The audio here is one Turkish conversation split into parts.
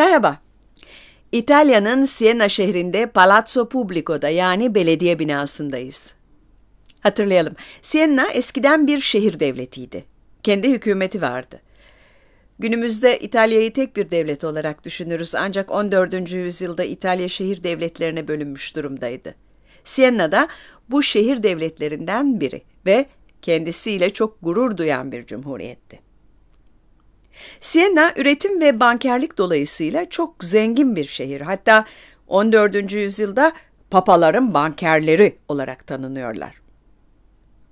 Merhaba. İtalya'nın Siena şehrinde Palazzo Pubblico'da yani belediye binasındayız. Hatırlayalım, Siena eskiden bir şehir devletiydi. Kendi hükümeti vardı. Günümüzde İtalya'yı tek bir devlet olarak düşünürüz ancak 14. yüzyılda İtalya şehir devletlerine bölünmüş durumdaydı. Siena da bu şehir devletlerinden biri ve kendisiyle çok gurur duyan bir cumhuriyetti. Siena üretim ve bankerlik dolayısıyla çok zengin bir şehir. Hatta 14. yüzyılda papaların bankerleri olarak tanınıyorlar.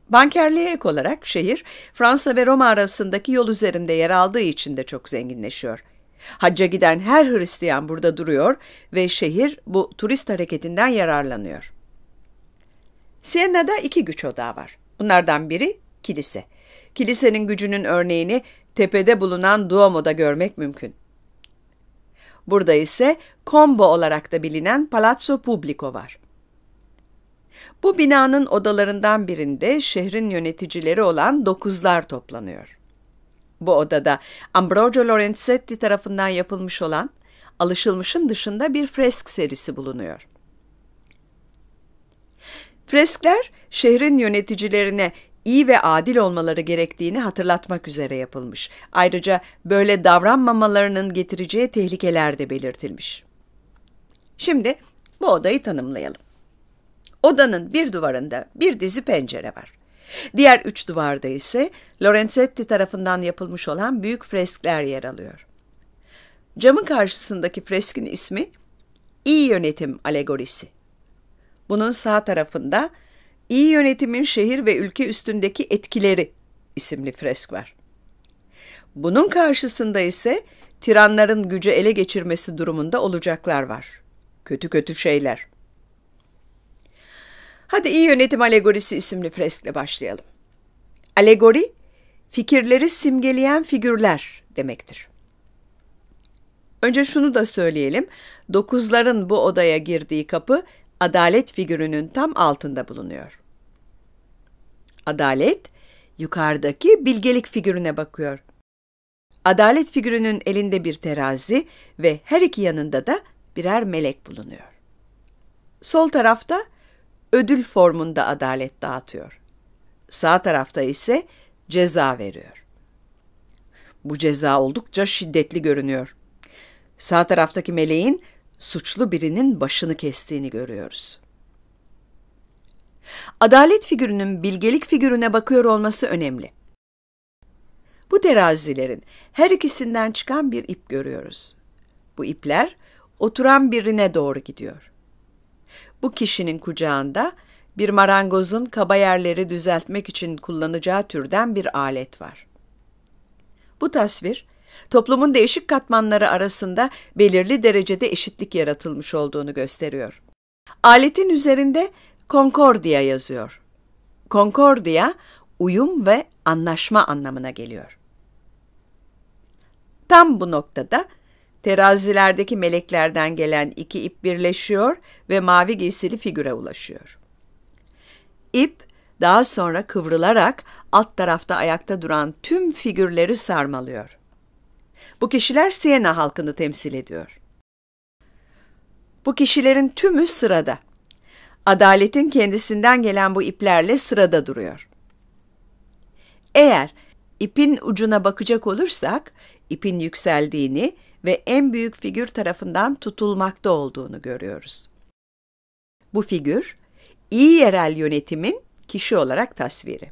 Bankerliğe ek olarak şehir Fransa ve Roma arasındaki yol üzerinde yer aldığı için de çok zenginleşiyor. Hacca giden her Hristiyan burada duruyor ve şehir bu turist hareketinden yararlanıyor. Siena'da iki güç odağı var. Bunlardan biri kilise. Kilisenin gücünün örneğini tepede bulunan Duomo'da görmek mümkün. Burada ise combo olarak da bilinen Palazzo Pubblico var. Bu binanın odalarından birinde şehrin yöneticileri olan dokuzlar toplanıyor. Bu odada Ambrogio Lorenzetti tarafından yapılmış olan alışılmışın dışında bir fresk serisi bulunuyor. Freskler şehrin yöneticilerine iyi ve adil olmaları gerektiğini hatırlatmak üzere yapılmış. Ayrıca böyle davranmamalarının getireceği tehlikeler de belirtilmiş. Şimdi bu odayı tanımlayalım. Odanın bir duvarında bir dizi pencere var. Diğer üç duvarda ise Lorenzetti tarafından yapılmış olan büyük freskler yer alıyor. Camın karşısındaki freskin ismi İyi Yönetim Alegorisi. Bunun sağ tarafında İyi Yönetimin Şehir ve Ülke Üstündeki Etkileri isimli fresk var. Bunun karşısında ise tiranların gücü ele geçirmesi durumunda olacaklar var. Kötü kötü şeyler. Hadi iyi yönetim alegorisi isimli freskle başlayalım. Alegori, fikirleri simgeleyen figürler demektir. Önce şunu da söyleyelim. Dokuzların bu odaya girdiği kapı adalet figürünün tam altında bulunuyor. Adalet, yukarıdaki bilgelik figürüne bakıyor. Adalet figürünün elinde bir terazi ve her iki yanında da birer melek bulunuyor. Sol tarafta ödül formunda adalet dağıtıyor. Sağ tarafta ise ceza veriyor. Bu ceza oldukça şiddetli görünüyor. Sağ taraftaki meleğin suçlu birinin başını kestiğini görüyoruz. Adalet figürünün bilgelik figürüne bakıyor olması önemli. Bu terazilerin her ikisinden çıkan bir ip görüyoruz. Bu ipler oturan birine doğru gidiyor. Bu kişinin kucağında bir marangozun kaba yerleri düzeltmek için kullanacağı türden bir alet var. Bu tasvir toplumun değişik katmanları arasında belirli derecede eşitlik yaratılmış olduğunu gösteriyor. Aletin üzerinde Concordia yazıyor. Concordia, uyum ve anlaşma anlamına geliyor. Tam bu noktada terazilerdeki meleklerden gelen iki ip birleşiyor ve mavi giysili figüre ulaşıyor. İp daha sonra kıvrılarak alt tarafta ayakta duran tüm figürleri sarmalıyor. Bu kişiler Siena halkını temsil ediyor. Bu kişilerin tümü sırada. Adaletin kendisinden gelen bu iplerle sırada duruyor. Eğer ipin ucuna bakacak olursak, ipin yükseldiğini ve en büyük figür tarafından tutulmakta olduğunu görüyoruz. Bu figür, iyi yerel yönetimin kişi olarak tasviri.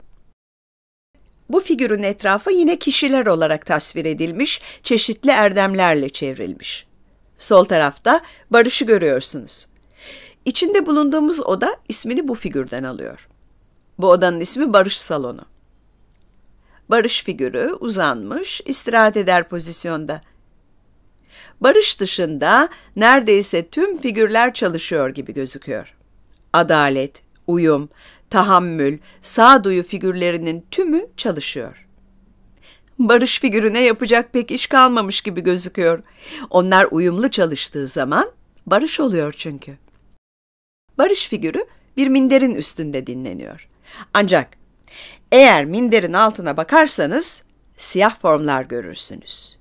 Bu figürün etrafı yine kişiler olarak tasvir edilmiş, çeşitli erdemlerle çevrilmiş. Sol tarafta barışı görüyorsunuz. İçinde bulunduğumuz oda ismini bu figürden alıyor. Bu odanın ismi Barış Salonu. Barış figürü uzanmış, istirahat eder pozisyonda. Barış dışında neredeyse tüm figürler çalışıyor gibi gözüküyor. Adalet, uyum, tahammül, sağduyu figürlerinin tümü çalışıyor. Barış figürüne yapacak pek iş kalmamış gibi gözüküyor. Onlar uyumlu çalıştığı zaman barış oluyor çünkü. Barış figürü bir minderin üstünde dinleniyor. Ancak eğer minderin altına bakarsanız siyah formlar görürsünüz.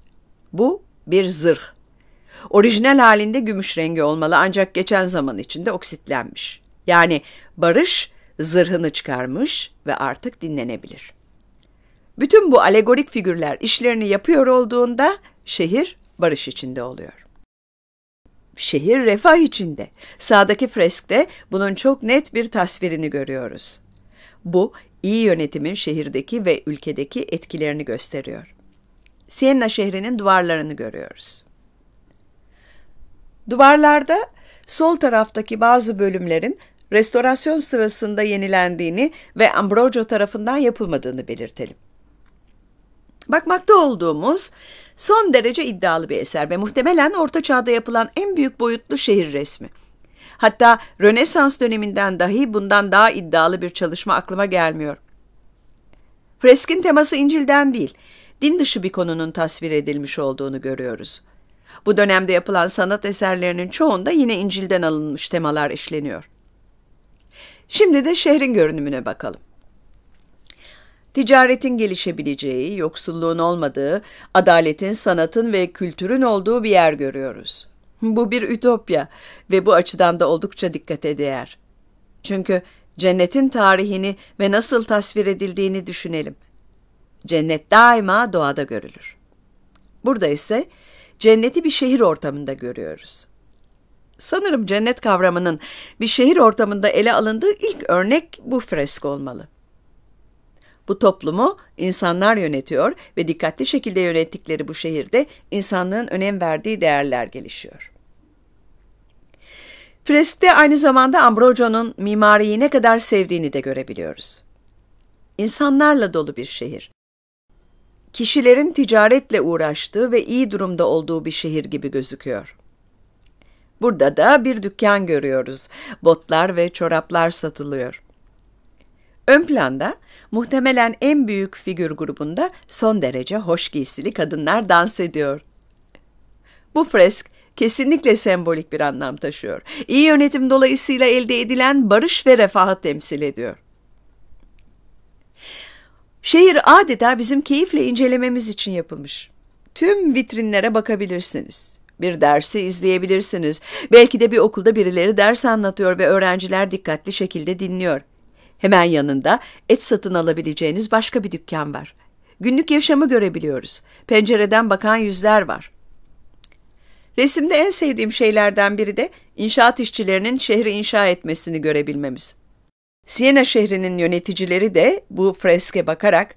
Bu bir zırh. Orijinal halinde gümüş rengi olmalı ancak geçen zaman içinde oksitlenmiş. Yani barış zırhını çıkarmış ve artık dinlenebilir. Bütün bu alegorik figürler işlerini yapıyor olduğunda şehir barış içinde oluyor. Şehir refah içinde. Sağdaki freskte bunun çok net bir tasvirini görüyoruz. Bu iyi yönetimin şehirdeki ve ülkedeki etkilerini gösteriyor. Siena şehrinin duvarlarını görüyoruz. Duvarlarda sol taraftaki bazı bölümlerin restorasyon sırasında yenilendiğini ve Ambrogio tarafından yapılmadığını belirtelim. Bakmakta olduğumuz son derece iddialı bir eser ve muhtemelen Orta Çağ'da yapılan en büyük boyutlu şehir resmi. Hatta Rönesans döneminden dahi bundan daha iddialı bir çalışma aklıma gelmiyor. Freskin teması İncil'den değil, din dışı bir konunun tasvir edilmiş olduğunu görüyoruz. Bu dönemde yapılan sanat eserlerinin çoğunda yine İncil'den alınmış temalar işleniyor. Şimdi de şehrin görünümüne bakalım. Ticaretin gelişebileceği, yoksulluğun olmadığı, adaletin, sanatın ve kültürün olduğu bir yer görüyoruz. Bu bir ütopya ve bu açıdan da oldukça dikkate değer. Çünkü cennetin tarihini ve nasıl tasvir edildiğini düşünelim. Cennet daima doğada görülür. Burada ise cenneti bir şehir ortamında görüyoruz. Sanırım cennet kavramının bir şehir ortamında ele alındığı ilk örnek bu fresk olmalı. Bu toplumu insanlar yönetiyor ve dikkatli şekilde yönettikleri bu şehirde insanlığın önem verdiği değerler gelişiyor. Fresk'te aynı zamanda Ambrogio'nun mimariyi ne kadar sevdiğini de görebiliyoruz. İnsanlarla dolu bir şehir. Kişilerin ticaretle uğraştığı ve iyi durumda olduğu bir şehir gibi gözüküyor. Burada da bir dükkan görüyoruz. Botlar ve çoraplar satılıyor. Ön planda muhtemelen en büyük figür grubunda son derece hoş giysili kadınlar dans ediyor. Bu fresk kesinlikle sembolik bir anlam taşıyor. İyi yönetim dolayısıyla elde edilen barış ve refahı temsil ediyor. Şehir adeta bizim keyifle incelememiz için yapılmış. Tüm vitrinlere bakabilirsiniz. Bir dersi izleyebilirsiniz. Belki de bir okulda birileri ders anlatıyor ve öğrenciler dikkatli şekilde dinliyor. Hemen yanında et satın alabileceğiniz başka bir dükkan var. Günlük yaşamı görebiliyoruz. Pencereden bakan yüzler var. Resimde en sevdiğim şeylerden biri de inşaat işçilerinin şehri inşa etmesini görebilmemiz. Siena şehrinin yöneticileri de bu freske bakarak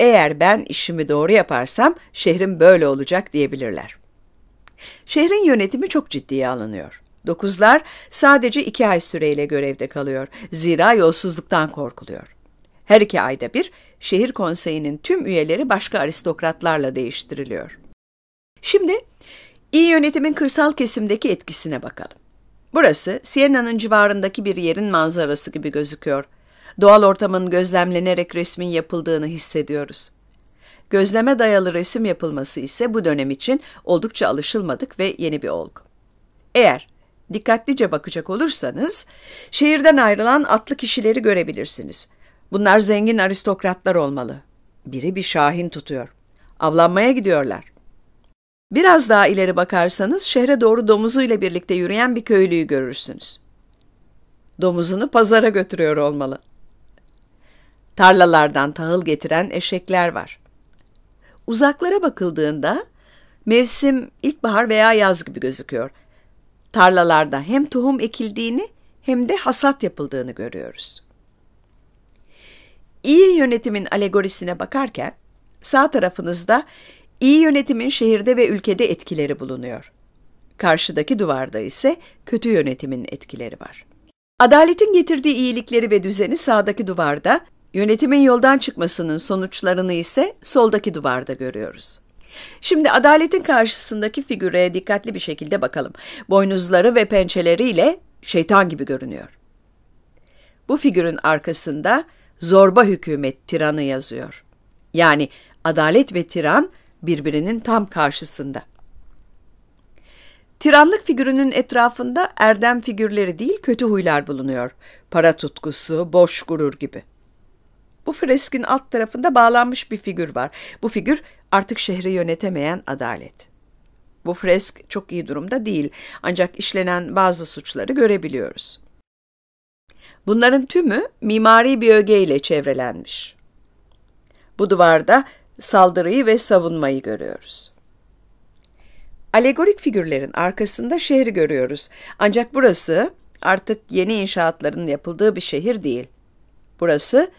eğer ben işimi doğru yaparsam şehrim böyle olacak diyebilirler. Şehrin yönetimi çok ciddiye alınıyor. Dokuzlar sadece iki ay süreyle görevde kalıyor. Zira yolsuzluktan korkuluyor. Her iki ayda bir şehir konseyinin tüm üyeleri başka aristokratlarla değiştiriliyor. Şimdi iyi yönetimin kırsal kesimdeki etkisine bakalım. Burası Siena'nın civarındaki bir yerin manzarası gibi gözüküyor. Doğal ortamın gözlemlenerek resmin yapıldığını hissediyoruz. Gözleme dayalı resim yapılması ise bu dönem için oldukça alışılmadık ve yeni bir olgu. Eğer dikkatlice bakacak olursanız şehirden ayrılan atlı kişileri görebilirsiniz. Bunlar zengin aristokratlar olmalı. Biri bir şahin tutuyor. Avlanmaya gidiyorlar. Biraz daha ileri bakarsanız şehre doğru domuzuyla birlikte yürüyen bir köylüyü görürsünüz. Domuzunu pazara götürüyor olmalı. Tarlalardan tahıl getiren eşekler var. Uzaklara bakıldığında mevsim ilkbahar veya yaz gibi gözüküyor. Tarlalarda hem tohum ekildiğini hem de hasat yapıldığını görüyoruz. İyi yönetimin alegorisine bakarken sağ tarafınızda iyi yönetimin şehirde ve ülkede etkileri bulunuyor. Karşıdaki duvarda ise kötü yönetimin etkileri var. Adaletin getirdiği iyilikleri ve düzeni sağdaki duvarda, Yönetimin yoldan çıkmasının sonuçlarını ise soldaki duvarda görüyoruz. Şimdi adaletin karşısındaki figüreye dikkatli bir şekilde bakalım. Boynuzları ve pençeleriyle şeytan gibi görünüyor. Bu figürün arkasında zorba hükümet tiranı yazıyor. Yani adalet ve tiran birbirinin tam karşısında. Tiranlık figürünün etrafında erdem figürleri değil kötü huylar bulunuyor. Para tutkusu, boş gurur gibi. Bu freskin alt tarafında bağlanmış bir figür var. Bu figür artık şehri yönetemeyen adalet. Bu fresk çok iyi durumda değil ancak işlenen bazı suçları görebiliyoruz. Bunların tümü mimari bir öge ile çevrelenmiş. Bu duvarda saldırıyı ve savunmayı görüyoruz. Alegorik figürlerin arkasında şehri görüyoruz. Ancak burası artık yeni inşaatların yapıldığı bir şehir değil. Burası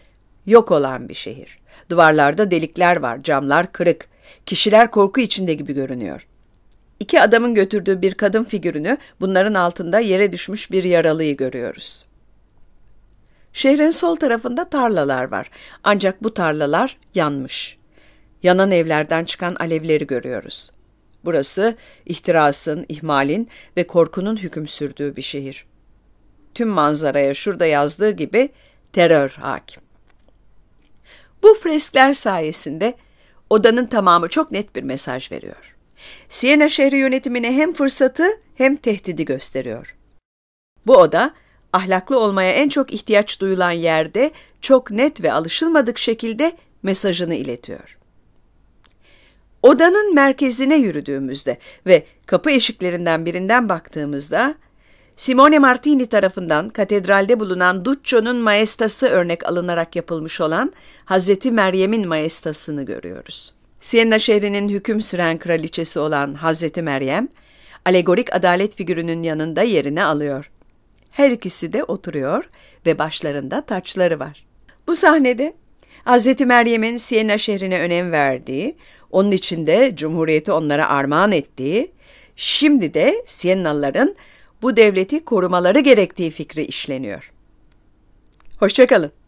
Yok olan bir şehir. Duvarlarda delikler var, camlar kırık. Kişiler korku içinde gibi görünüyor. İki adamın götürdüğü bir kadın figürünü bunların altında yere düşmüş bir yaralıyı görüyoruz. Şehrin sol tarafında tarlalar var. Ancak bu tarlalar yanmış. Yanan evlerden çıkan alevleri görüyoruz. Burası ihtirasın, ihmalin ve korkunun hüküm sürdüğü bir şehir. Tüm manzaraya şurada yazdığı gibi terör hakim. Bu freskler sayesinde odanın tamamı çok net bir mesaj veriyor. Siena şehri yönetimine hem fırsatı hem tehdidi gösteriyor. Bu oda, ahlaklı olmaya en çok ihtiyaç duyulan yerde çok net ve alışılmadık şekilde mesajını iletiyor. Odanın merkezine yürüdüğümüzde ve kapı eşiklerinden birinden baktığımızda Simone Martini tarafından katedralde bulunan Duccio'nun maestası örnek alınarak yapılmış olan Hazreti Meryem'in maestasını görüyoruz. Siena şehrinin hüküm süren kraliçesi olan Hazreti Meryem, alegorik adalet figürünün yanında yerini alıyor. Her ikisi de oturuyor ve başlarında taçları var. Bu sahnede Hazreti Meryem'in Siena şehrine önem verdiği, onun içinde Cumhuriyeti onlara armağan ettiği, şimdi de Sienalıların bu devleti korumaları gerektiği fikri işleniyor. Hoşçakalın.